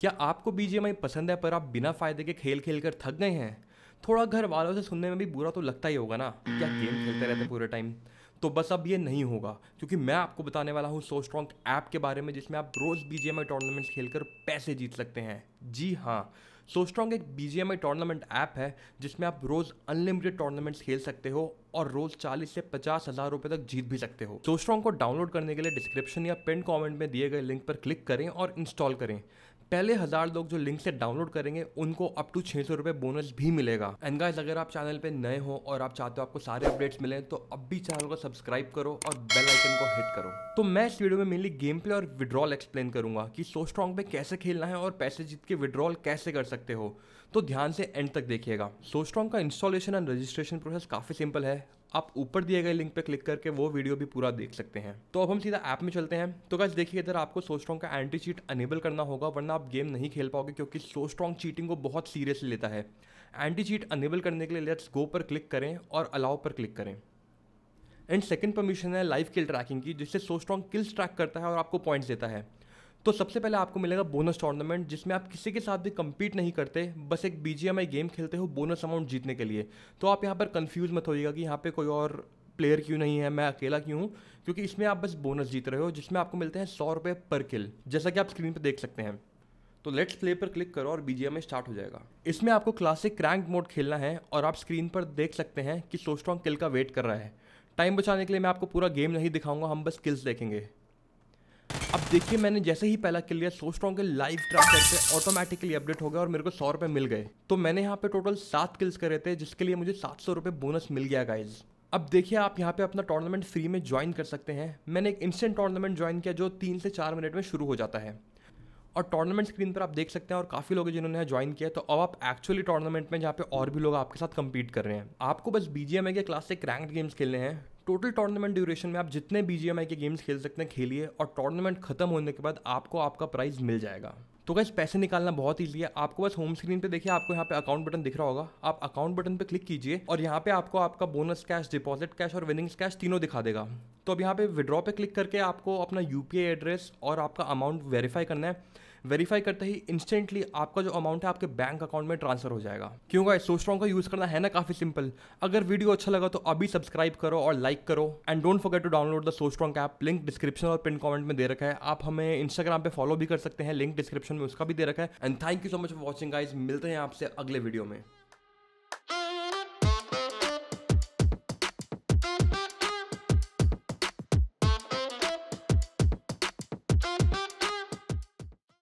क्या आपको आई पसंद है पर आप बिना फायदे के खेल खेल कर थक गए हैं थोड़ा घर वालों से सुनने में भी बुरा तो लगता ही होगा ना क्या गेम खेलते रहते पूरे टाइम तो बस अब ये नहीं होगा क्योंकि मैं आपको बताने वाला हूँ सो स्ट्रॉन्ग ऐप के बारे में जिसमें आप रोज़ B G M I tournaments खेलकर पैसे जीत सकते हैं जी हाँ सो स्ट्रॉन्ग एक B G M I tournament app है जिसमें आप रोज़ अनलिमिटेड टूर्नामेंट्स खेल सकते हो और रोज़ चालीस से पचास हज़ार रुपये तक जीत भी सकते हो सो स्ट्रॉन्ग को डाउनलोड करने के लिए डिस्क्रिप्शन या पिन कॉमेंट में दिए गए लिंक पर क्लिक करें और इंस्टॉल करें पहले हज़ार लोग जो लिंक से डाउनलोड करेंगे उनको अप टू छः सौ रुपये बोनस भी मिलेगा एंड गाइस अगर आप चैनल पे नए हो और आप चाहते हो आपको सारे अपडेट्स मिले तो अब भी चैनल को सब्सक्राइब करो और बेल आइकन को हिट करो तो मैं इस वीडियो में मेनली गेम प्ले और विड्रॉल एक्सप्लेन करूंगा कि सो स्ट्रॉन्ग पे कैसे खेलना है और पैसे जीत के विड्रॉल कैसे कर सकते हो तो ध्यान से एंड तक देखिएगा सो स्ट्रॉन्ग का इंस्टॉलेशन एंड रजिस्ट्रेशन प्रोसेस काफ़ी सिंपल है आप ऊपर दिए गए लिंक पे क्लिक करके वो वीडियो भी पूरा देख सकते हैं तो अब हम सीधा ऐप में चलते हैं तो गाइस देखिए इधर आपको सोस्ट्रॉन्ग का एंटी चीट अनेबल करना होगा वरना आप गेम नहीं खेल पाओगे क्योंकि सो स्ट्रॉन्ग चीटिंग को बहुत सीरियसली लेता है एंटी चीट अनेबल करने के लिए लेट्स गो पर क्लिक करें और अलाउ पर क्लिक करें एंड सेकेंड परमिशन है लाइव किल ट्रैकिंग की जिससे सो स्ट्रॉन्ग किल्स ट्रैक करता है और आपको पॉइंट्स देता है तो सबसे पहले आपको मिलेगा बोनस टूर्नामेंट जिसमें आप किसी के साथ भी कम्पीट नहीं करते बस एक बी गेम खेलते हो बोनस अमाउंट जीतने के लिए तो आप यहाँ पर कन्फ्यूज़ मत होइएगा कि यहाँ पर कोई और प्लेयर क्यों नहीं है मैं अकेला क्यों हूँ क्योंकि इसमें आप बस बोनस जीत रहे हो जिसमें आपको मिलते हैं सौ रुपये पर किल जैसा कि आप स्क्रीन पर देख सकते हैं तो लेट्स प्ले पर क्लिक करो और में स्टार्ट हो जाएगा इसमें आपको क्लासिक क्रैंक मोड खेलना है और आप स्क्रीन पर देख सकते हैं कि स्ट्रॉन्ग किल का वेट कर रहा है टाइम बचाने के लिए मैं आपको पूरा गेम नहीं दिखाऊंगा हम बस किल्स देखेंगे अब देखिए मैंने जैसे ही पहला किल लिया स्ट्रॉन्ग के लाइव ट्रैप करके ऑटोमेटिकली अपडेट हो गया और मेरे को सौ रुपये मिल गए तो मैंने यहाँ पे टोटल सात किल्स करे थे जिसके लिए मुझे सात सौ रुपये बोनस मिल गया गाइज अब देखिए आप यहाँ पे अपना टूर्नामेंट फ्री में ज्वाइन कर सकते हैं मैंने एक इंस्टेंट टूर्नामेंट ज्वाइन किया जो तीन से चार मिनट में शुरू हो जाता है और टूर्नामेंट स्क्रीन पर आप देख सकते हैं और काफ़ी लोग जिन्होंने ज्वाइन किया तो अब आप एक्चुअली टूर्नामेंट में जहाँ पे और भी लोग आपके साथ कम्पीट कर रहे हैं आपको बस बी के क्लासिक रैंक्ड गेम्स खेलने हैं टोटल टूर्नामेंट ड्यूरेशन में आप जितने बी के गेम्स खेल सकते हैं खेलिए और टूर्नामेंट खत्म होने के बाद आपको आपका प्राइज़ मिल जाएगा तो गैस पैसे निकालना बहुत ईजी है आपको बस होम स्क्रीन पे देखिए आपको यहाँ पे अकाउंट बटन दिख रहा होगा आप अकाउंट बटन पे क्लिक कीजिए और यहाँ पे आपको आपका बोनस कैश डिपॉजिट कैश और विनिंग्स कैश तीनों दिखा देगा तो अब यहाँ पे विड्रॉ पे क्लिक करके आपको अपना यूपीआई एड्रेस और आपका अमाउंट वेरीफाई करना है वेरीफाई करते ही इंस्टेंटली आपका जो अमाउंट है आपके बैंक अकाउंट में ट्रांसफर हो जाएगा क्यों गाइस सोस्ट्रॉन्ग का यूज़ करना है ना काफ़ी सिंपल अगर वीडियो अच्छा लगा तो अभी सब्सक्राइब करो और लाइक करो and don't forget to download the so strong app link description और पिन कमेंट में दे रखा है आप हमें इंस्टाग्राम पे फॉलो भी कर सकते हैं लिंक डिस्क्रिप्शन में उसका भी दे रखा है and thank you so much for watching guys मिलते हैं आपसे अगले वीडियो में